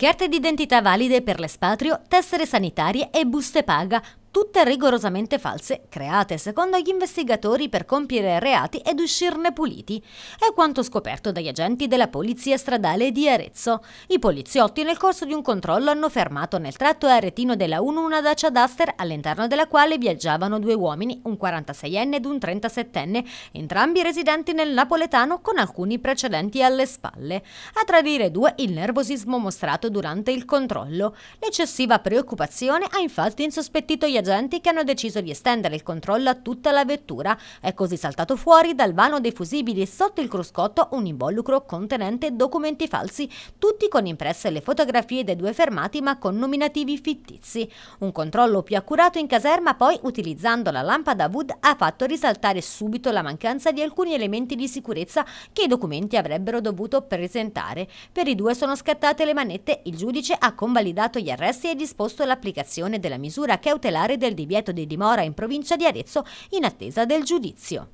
Carte d'identità valide per l'espatrio, tessere sanitarie e buste paga tutte rigorosamente false, create secondo gli investigatori per compiere reati ed uscirne puliti. È quanto scoperto dagli agenti della Polizia Stradale di Arezzo. I poliziotti nel corso di un controllo hanno fermato nel tratto aretino della 1 una Dacia Duster all'interno della quale viaggiavano due uomini, un 46enne ed un 37enne, entrambi residenti nel napoletano con alcuni precedenti alle spalle. A tradire due il nervosismo mostrato durante il controllo. L'eccessiva preoccupazione ha infatti insospettito gli agenti che hanno deciso di estendere il controllo a tutta la vettura. È così saltato fuori dal vano dei fusibili e sotto il cruscotto un involucro contenente documenti falsi, tutti con impresse le fotografie dei due fermati ma con nominativi fittizi. Un controllo più accurato in caserma poi, utilizzando la lampada Wood, ha fatto risaltare subito la mancanza di alcuni elementi di sicurezza che i documenti avrebbero dovuto presentare. Per i due sono scattate le manette, il giudice ha convalidato gli arresti e disposto l'applicazione della misura cautelare del divieto di dimora in provincia di Arezzo in attesa del giudizio.